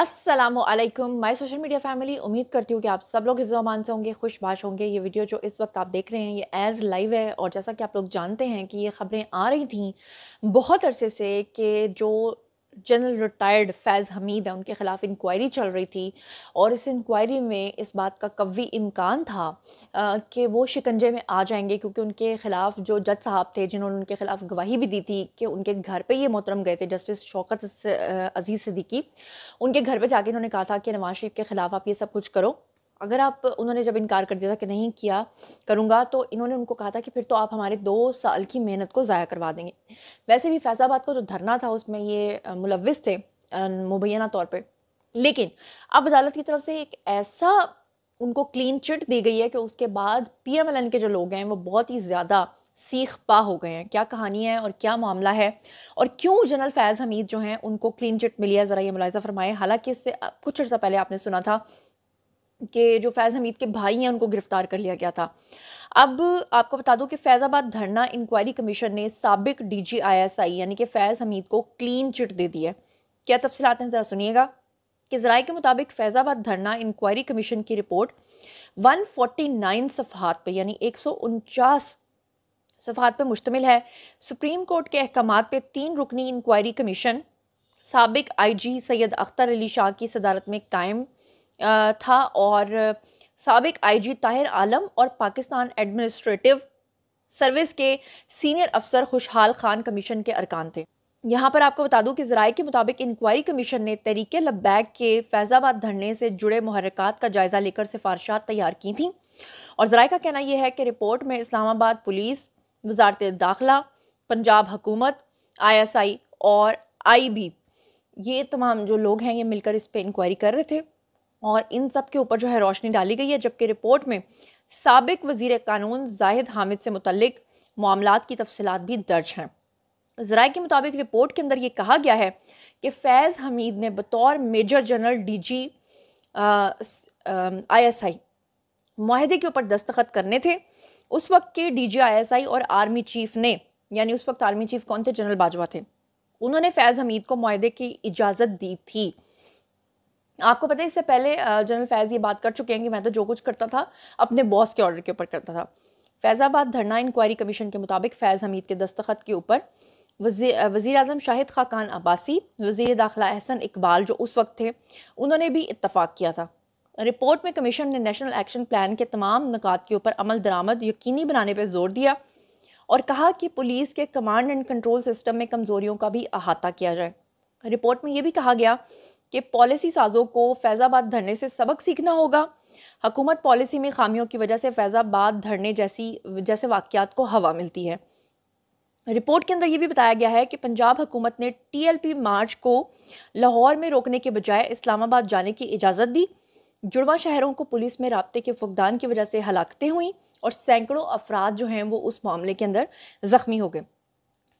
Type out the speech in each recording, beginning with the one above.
Aslam my social media family उम्मीद करती हूँ कि आप सब लोग हिफ्जमान से होंगे खुशबाश होंगे ये वीडियो जो इस वक्त आप देख रहे हैं ये एज़ लाइव है और जैसा कि आप लोग जानते हैं कि ये ख़बरें आ रही थी बहुत अरसे से कि जो जनरल रिटायर्ड फैज़ हमीद है उनके ख़िलाफ़ इंक्वायरी चल रही थी और इस इंक्वायरी में इस बात का कवी इम्कान था कि वो शिकंजे में आ जाएंगे क्योंकि उनके ख़िलाफ़ जो जज साहब थे जिन्होंने उनके ख़िलाफ़ गवाही भी दी थी कि उनके घर पे ये मोहतरम गए थे जस्टिस शौकत अजीज़ सिद्दीकी उनके घर पे जाके इन्होंने कहा था कि नवाज शरीफ के ख़िलाफ़ आप ये सब कुछ करो अगर आप उन्होंने जब इनकार कर दिया था कि नहीं किया करूँगा तो इन्होंने उनको कहा था कि फिर तो आप हमारे दो साल की मेहनत को ज़ाया करवा देंगे वैसे भी फैज़ाबाद का जो धरना था उसमें ये मुलविस थे मुबैना तौर पर लेकिन अब अदालत की तरफ से एक ऐसा उनको क्लीन चिट दी गई है कि उसके बाद पी एम एल एन के जो लोग हैं वो बहुत ही ज़्यादा सीख पा हो गए हैं क्या कहानी है और क्या मामला है और क्यों जनरल फैज़ हमीद जो हैं उनको क्लीन चिट मिली है ज़रा ये मुलायजा फरमाए हालांकि इससे कुछ अर्सा पहले आपने सुना था के जो फैज़ हमीद के भाई हैं उनको गिरफ़्तार कर लिया गया था अब आपको बता दूं कि फैज़ाबाद धरना इंक्वायरी कमीशन ने सबक डी जी आई एस आई यानी कि फैज़ हमीद को क्लीन चिट दे दी है क्या तफसीत हैं ज़रा सुनिएगा कि जराए के मुताबिक फैज़ाबाद धरना इंक्वायरी कमीशन की रिपोर्ट 149 सफहात पर यानी एक सौ उनचास सफात पर मुश्तमिल है सुप्रीम कोर्ट के अहकाम पर तीन रुकनी इंक्वायरी कमीशन सबक आई जी सैयद अख्तर अली शाह की सदारत में कायम था और सबक आईजी ताहिर आलम और पाकिस्तान एडमिनिस्ट्रेटिव सर्विस के सीनियर अफसर खुशहाल खान कमीशन के अरकान थे यहाँ पर आपको बता दूँ कि जराए के मुताबिक इंक्वायरी कमीशन ने तहरीक लब्बैक के फैज़ाबाद धरने से जुड़े महरक़ात का जायज़ा लेकर सिफारशात तैयार की थी और जराए का कहना यह है कि रिपोर्ट में इस्लामाबाद पुलिस वजारत दाखिला पंजाब हकूमत आई एस आई और आई बी ये तमाम जो लोग हैं ये मिलकर इस पर इंक्वायरी कर रहे थे और इन सब के ऊपर जो है रोशनी डाली गई है जबकि रिपोर्ट में सबक वजीर कानून जाहिद हामिद से मुतलक मामला की तफसलत भी दर्ज हैं जराए के मुताबिक रिपोर्ट के अंदर ये कहा गया है कि फैज़ हमीद ने बतौर major general D G I S I माहे के ऊपर दस्तखत करने थे उस वक्त के डी जी आई एस आई और आर्मी चीफ ने यानी उस वक्त आर्मी चीफ कौन थे जनरल बाजवा थे उन्होंने फैज़ हमीद को माहे की इजाज़त दी थी आपको पता है इससे पहले जनरल फैज़ ये बात कर चुके हैं कि मैं तो जो कुछ करता था अपने बॉस के ऑर्डर के ऊपर करता था फैज़ाबाद धरना इंक्वायरी कमीशन के मुताबिक फैज़ हमीद के दस्तखत के ऊपर वजी वज़ी अजम शाहिद खाकान अब्बासी वज़ी दाखिला अहसन इकबाल जो उस वक्त थे उन्होंने भी इतफ़ाक़ किया था रिपोर्ट में कमीशन ने नेशनल एक्शन प्लान के तमाम नकात के ऊपर अमल दरामद यकीनी बनाने पर जोर दिया और कहा कि पुलिस के कमांड एंड कंट्रोल सिस्टम में कमज़ोरियों का भी अहाता किया जाए रिपोर्ट में यह भी कहा गया कि पॉलिसी साजों को फैज़ाबाद धरने से सबक सीखना होगा हकूमत पॉलिसी में खामियों की वजह से फैज़ाबाद धरने जैसी जैसे वाक़ात को हवा मिलती है रिपोर्ट के अंदर ये भी बताया गया है कि पंजाब हुकूमत ने टीएलपी मार्च को लाहौर में रोकने के बजाय इस्लामाबाद जाने की इजाज़त दी जुड़वा शहरों को पुलिस में रबते के फुकदान की वजह से हलाकतें हुई और सैकड़ों अफराद जो हैं वो उस मामले के अंदर ज़ख्मी हो गए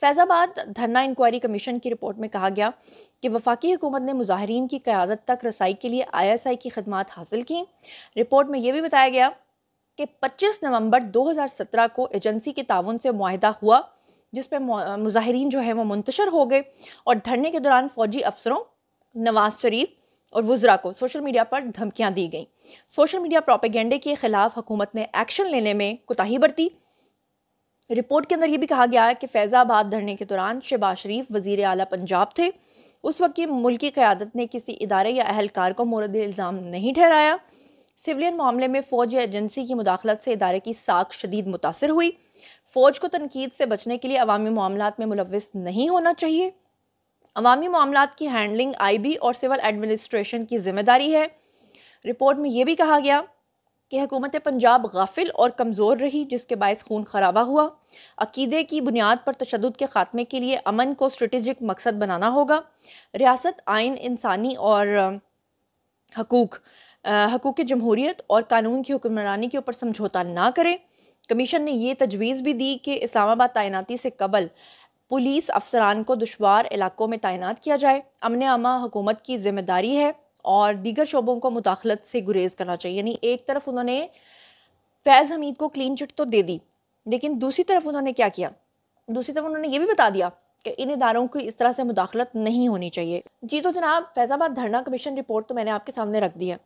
फैज़ाबाद धरना इंक्वायरी कमीशन की रिपोर्ट में कहा गया कि वफाकी हुकूमत ने मुजाहरीन की क़्यादत तक रसाई के लिए आई एस आई की खदमात हासिल की रिपोर्ट में यह भी बताया गया कि 25 नवंबर 2017 को एजेंसी के ताउन से माहदा हुआ जिस पर मुजाहरीन जो है वो मुंतशर हो गए और धरने के दौरान फ़ौजी अफसरों नवाज शरीफ और वज्रा को सोशल मीडिया पर धमकियाँ दी गईं सोशल मीडिया प्रोपेगेंडे के खिलाफ हुकूमत ने एक्शन लेने में कोताही बरती रिपोर्ट के अंदर ये भी कहा गया है कि फैज़ाबाद धरने के दौरान शहबाज शरीफ वजीर अली पंजाब थे उस वक्त की मुल्की क़्यादत ने किसी इदारे या अहलकार को मुरद इल्ज़ाम नहीं ठहराया सिविलियन मामले में फ़ौज या एजेंसी की मुदाखलत से इदारे की साख शदीद मुतासर हुई फ़ौज को तनकीद से बचने के लिए अवामी मामला में मुलविस नहीं होना चाहिए अवामी मामला की हैंडलिंग आई बी और सिविल एडमिनिस्ट्रेशन की जिम्मेदारी है रिपोर्ट में यह भी कहा गया कि हकूमत पंजाब गाफिल और कमज़ोर रही जिसके बायस खून खराबा हुआ अकीदे की बुनियाद पर तशद के ख़ात्मे के लिए अमन को स्ट्रेटिजिक मकसद बनाना होगा रियासत आइन इंसानी और हकूक हकूक जमहूरीत और कानून की हुक्मरानी के ऊपर समझौता ना करें कमीशन ने यह तजवीज़ भी दी कि इस्लामाबाद तैनाती से कबल पुलिस अफसरान को दुशवार इलाकों में तैनात किया जाए अमन आमा हुकूमत की जिम्मेदारी है और दीगर शोबों को मुदाखलत से गुरेज करना चाहिए यानी एक तरफ उन्होंने फैज़ हमीद को क्लीन चिट तो दे दी लेकिन दूसरी तरफ उन्होंने क्या किया दूसरी तरफ उन्होंने ये भी बता दिया कि इन इदारों की इस तरह से मुदाखलत नहीं होनी चाहिए जी तो जनाब फैज़ाबाद धरना कमीशन रिपोर्ट तो मैंने आपके सामने रख दी है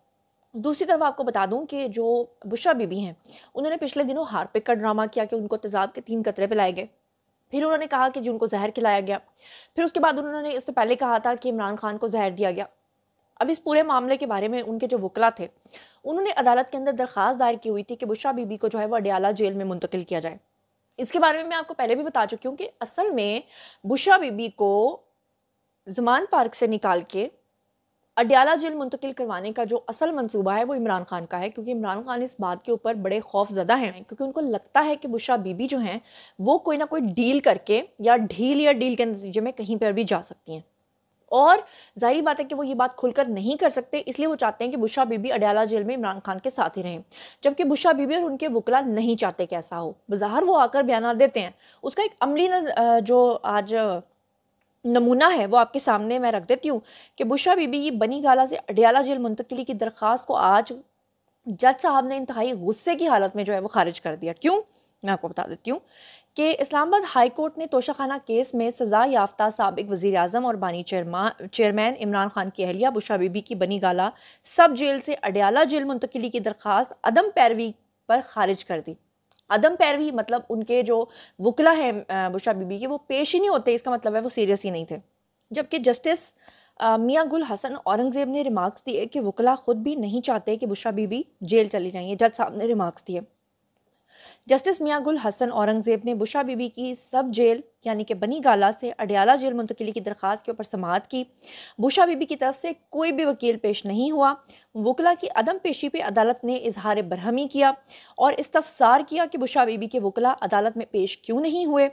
दूसरी तरफ आपको बता दूं कि जो बुशा बीबी हैं उन्होंने पिछले दिनों हारपिक का ड्रामा किया कि उनको तेजाब के तीन कतरे पिलाए गए फिर उन्होंने कहा कि जी उनको जहर खिलाया गया फिर उसके बाद उन्होंने उससे पहले कहा था कि इमरान खान को जहर दिया गया अब इस पूरे मामले के बारे में उनके जो वकला थे उन्होंने अदालत के अंदर दरख्वास्त दायर की हुई थी कि बुशरा बीबी को जो है वो अडयाला जेल में मुंतकिल किया जाए इसके बारे में मैं आपको पहले भी बता चुकी हूँ कि असल में बुशरा बीबी को जमान पार्क से निकाल के अडयाला जेल मुंतकिल करवाने का जो असल मंसूबा है वो इमरान खान का है क्योंकि इमरान खान इस बात के ऊपर बड़े खौफ ज़्यादा हैं क्योंकि उनको लगता है कि बुशरा बीबी जो हैं वो कोई ना कोई डील करके या ढील या डील के नतीजे में कहीं पर भी जा सकती हैं और जाहिर बात है कि वो ये बात खुलकर नहीं कर सकते इसलिए वो चाहते हैं कि बुशा बीबी अडयाला जेल में इमरान खान के साथ ही रहें जबकि बुशा बीबी और उनके वकला नहीं चाहते कि ऐसा हो बाजार वो आकर बयान देते हैं उसका एक अमली जो आज नमूना है वो आपके सामने मैं रख देती हूँ कि बुशा बीबी ये बनी गाला से अडयाला जेल मुंतकली की दरख्वास्त को आज जज साहब ने इंतहाई गुस्से की हालत में जो है वो खारिज कर दिया क्यों मैं आपको बता देती हूँ कि इस्लामाबाद हाई कोर्ट ने तोशाखाना केस में सजा याफ्ता सबक वजी अजम और बानी चेयरमैन इमरान खान की अहलिया बुशा बीबी की बनी गाला सब जेल से अडयाला जेल मुंतकली की दरख्वास्त अदम पैरवी पर खारिज कर दी अदम पैरवी मतलब उनके जो वकला हैं बुशा बीबी के वो पेश ही नहीं होते इसका मतलब है वो सीरियस ही नहीं थे जबकि जस्टिस मियाँ गुल हसन औरंगज़ेब ने रिमार्क्स दिए कि वकला ख़ुद भी नहीं चाहते कि बुशा बीबी जेल चली जाइए जज साहब ने रिमार्क्स दिए जस्टिस मियागुल हसन औरंगज़ेब ने बुशा बीबी की सब जेल यानी कि बनी गाला से अडयाला जेल मुंतकली की दरख्वास्त के ऊपर समात की बुशा बीबी की तरफ से कोई भी वकील पेश नहीं हुआ वकला की अदम पेशी पर पे अदालत ने इजहार बरहमी किया और इस्तफसार किया कि बुशा बीबी के वकला अदालत में पेश क्यों नहीं हुए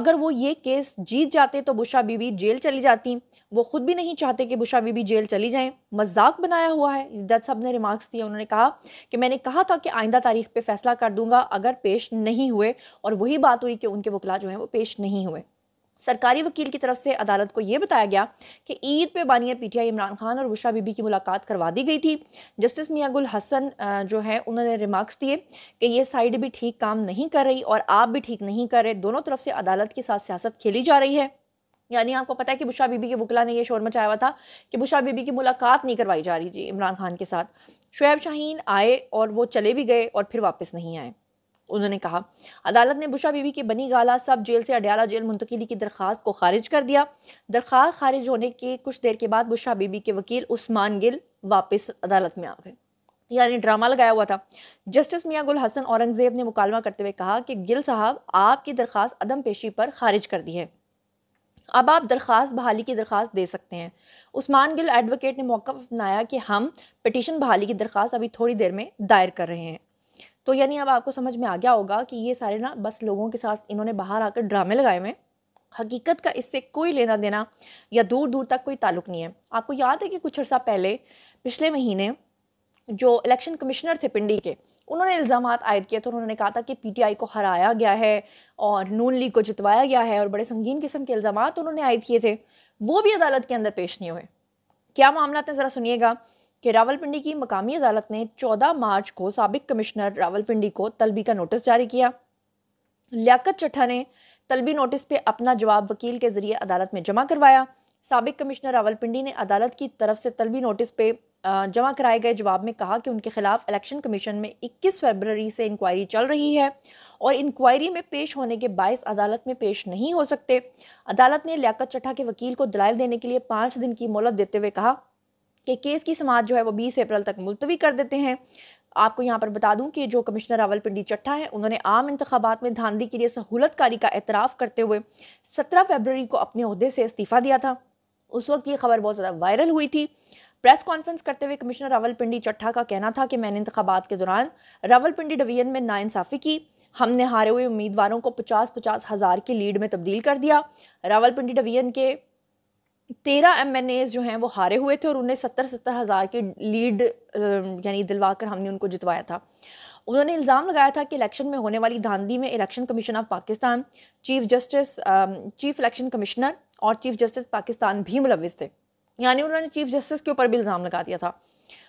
अगर वो ये केस जीत जाते तो बुशा बीबी जेल चली जाती वो खुद भी नहीं चाहते कि बुशा बीबी जेल चली जाएँ मजाक बनाया हुआ है दत्त साहब ने रिमार्क्स दिए उन्होंने कहा कि मैंने कहा था कि आइंदा तारीख पर फैसला कर दूंगा अगर पेश नहीं हुए और वही बात हुई कि उनके वकला जो है वो पेश नहीं हुए सरकारी वकील की तरफ से अदालत को ये बताया गया कि ईद पे बानिया पीटिया इमरान खान और बुशरा बीबी की मुलाकात करवा दी गई थी जस्टिस मियागुल हसन जो है उन्होंने रिमार्क्स दिए कि ये साइड भी ठीक काम नहीं कर रही और आप भी ठीक नहीं कर रहे दोनों तरफ से अदालत के साथ सियासत खेली जा रही है यानी आपको पता है कि बुशा बीबी के वकला ने यह शोर मचाया हुआ था कि बुशा बीबी की मुलाकात नहीं करवाई जा रही थी इमरान खान के साथ शुएब शाहीन आए और वो चले भी गए और फिर वापस नहीं आए उन्होंने कहा अदालत ने बुशा बीबी की बनी गाला सब जेल से अडयाला जेल मुंतकली की दरख्वास्त को खारिज कर दिया दरख्वास्त खारिज होने के कुछ देर के बाद बुशा बीबी के वकील उस्मान गिल वापस अदालत में आ गए यानी ड्रामा लगाया हुआ था जस्टिस मियाँ गुल हसन औरंगजेब ने मुकालमा करते हुए कहा कि गिल साहब आपकी दरख्वास्त अदम पेशी पर खारिज कर दी है अब आप दरख्वास्त बहाली की दरख्वास्त दे सकते हैं उस्मान गिल एडवोकेट ने मौका अपनाया कि हम पटिशन बहाली की दरख्वास्त अभी थोड़ी देर में दायर कर रहे हैं तो यानी अब आपको समझ में आ गया होगा कि ये सारे ना बस लोगों के साथ इन्होंने बाहर आकर ड्रामे लगाए हुए हकीकत का इससे कोई लेना देना या दूर दूर तक कोई ताल्लुक नहीं है आपको याद है कि कुछ अर्सा पहले पिछले महीने जो इलेक्शन कमिश्नर थे पिंडी के उन्होंने इल्ज़ाम आयद किए तो उन्होंने कहा था कि पीटीआई को हराया गया है और नून लीग को जितवाया गया है और बड़े संगीन किस्म के इल्ज़ाम उन्होंने आयद किए थे वो भी अदालत के अंदर पेश नहीं हुए क्या मामला थे ज़रा सुनिएगा कि रावलपिंडी की मकामी अदालत ने 14 मार्च को सबक कमिश्नर रावलपिंडी को तलबी का नोटिस जारी किया लियाकत चट्ठा ने तलबी नोटिस पे अपना जवाब वकील के जरिए अदालत में जमा करवाया सबक कमिश्नर रावलपिंडी ने अदालत की तरफ से तलबी नोटिस पे जमा कराए गए जवाब में कहा कि उनके खिलाफ इलेक्शन कमीशन में 21 फरवरी से इंक्वायरी चल रही है और इंक्वायरी में पेश होने के बायस अदालत में पेश नहीं हो सकते अदालत ने लियाकत चट्ठा के वकील को दलाल देने के लिए पाँच दिन की मोहलत देते हुए कहा कि केस की समाज जो है वो बीस अप्रैल तक मुलतवी कर देते हैं आपको यहाँ पर बता दूं कि जो कमिश्नर रावलपिंडी चट्टा है उन्होंने आम इंतबात में धांधली के लिए सहूलतकारी का एतराफ़ करते हुए सत्रह फरवरी को अपने अहदे से इस्तीफ़ा दिया था उस वक्त ये खबर बहुत ज़्यादा वायरल हुई थी प्रेस कॉन्फ्रेंस करते हुए कमिश्नर रावलपिंडी चट्ठा का कहना था कि मैंने इंतबात के दौरान रावलपिंडी डिवीजन में नाइंसाफ़ी की हमने हारे हुए उम्मीदवारों को पचास पचास हज़ार की लीड में तब्दील कर दिया रावलपिंडी डिवीजन के तेरह एम जो हैं वो हारे हुए थे और उन्हें सत्तर सत्तर हज़ार की लीड यानी दिलवा कर हमने उनको जितवाया था उन्होंने इल्ज़ाम लगाया था कि इलेक्शन में होने वाली धांधली में election commission of Pakistan chief justice chief election commissioner और चीफ जस्टिस पाकिस्तान भी मुलविस थे यानी उन्होंने चीफ जस्टिस के ऊपर भी इल्ज़ाम लगा दिया था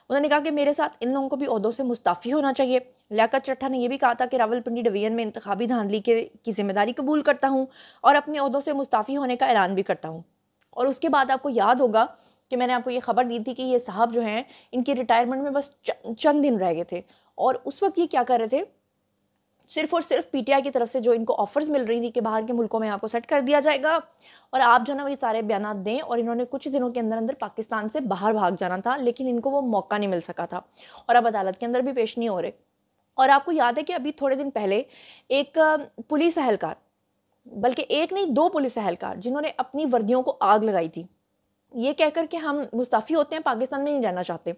उन्होंने कहा कि मेरे साथ इन लोगों को भी अहदों से मुस्ताफ़ी होना चाहिए लियाकत चट्ठा ने यह भी कहा था कि रावलपिंडी डिवीजन में इंतबी धांधली के की जिम्मेदारी कबूल करता हूँ और अपने अहदों से मुस्ताफ़ी होने का ऐलान भी करता हूँ और उसके बाद आपको याद होगा कि मैंने आपको ये ख़बर दी थी कि ये साहब जो हैं इनकी रिटायरमेंट में बस चंद दिन रह गए थे और उस वक्त ये क्या कर रहे थे सिर्फ और सिर्फ पीटीआई की तरफ से जो इनको ऑफर्स मिल रही थी कि बाहर के मुल्कों में आपको सेट कर दिया जाएगा और आप जो ना वही सारे बयान दें और इन्होंने कुछ दिनों के अंदर अंदर पाकिस्तान से बाहर भाग जाना था लेकिन इनको वो मौका नहीं मिल सका था और अब अदालत के अंदर भी पेश नहीं हो रहे और आपको याद है कि अभी थोड़े दिन पहले एक पुलिस अहलकार बल्कि एक नहीं दो पुलिस अहलकार जिन्होंने अपनी वर्दियों को आग लगाई थी ये कहकर के हम मुस्ताफ़ी होते हैं पाकिस्तान में नहीं रहना चाहते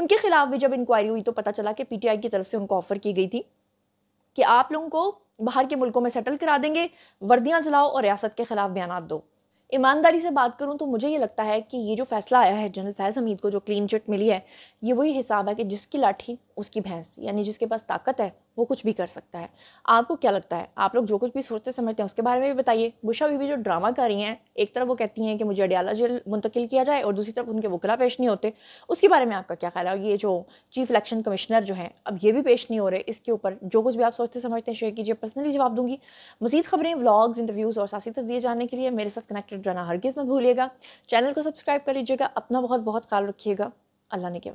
उनके ख़िलाफ़ भी जब इंक्वायरी हुई तो पता चला कि पीटीआई की तरफ से उनको ऑफ़र की गई थी कि आप लोगों को बाहर के मुल्कों में सेटल करा देंगे वर्दियां जलाओ और रियासत के ख़िलाफ़ बयान दो ईमानदारी से बात करूं तो मुझे ये लगता है कि ये जो फैसला आया है जनरल फैज़ हमीद को जो क्लीन चिट मिली है ये वही हिसाब है कि जिसकी लाठी उसकी भैंस यानी जिसके पास ताकत है वो कुछ भी कर सकता है आपको क्या लगता है आप लोग जो कुछ भी सोचते समझते हैं उसके बारे में भी बताइए बुशा बीबी जो ड्रामा कर रही हैं एक तरफ वो कहती हैं कि मुझे अडियाला जेल मुंतकिल किया जाए और दूसरी तरफ उनके वकला पेश नहीं होते उसके बारे में आपका क्या ख्याल है ये जो चीफ इलेक्शन कमिश्नर जो है अब ये भी पेश नहीं हो रहे इसके ऊपर जो कुछ भी आप सोचते समझते हैं शेयर कीजिए पर्सनली जवाब दूंगी मजीद खबरें व्लॉग्स इंटरव्यूज़ और सासी तक दिए जाने के लिए मेरे साथ कनेक्टेड रहना किस में भूलिएगा चैनल को सब्सक्राइब कर लीजिएगा अपना बहुत बहुत ख्याल रखिएगा अल्लाह ने के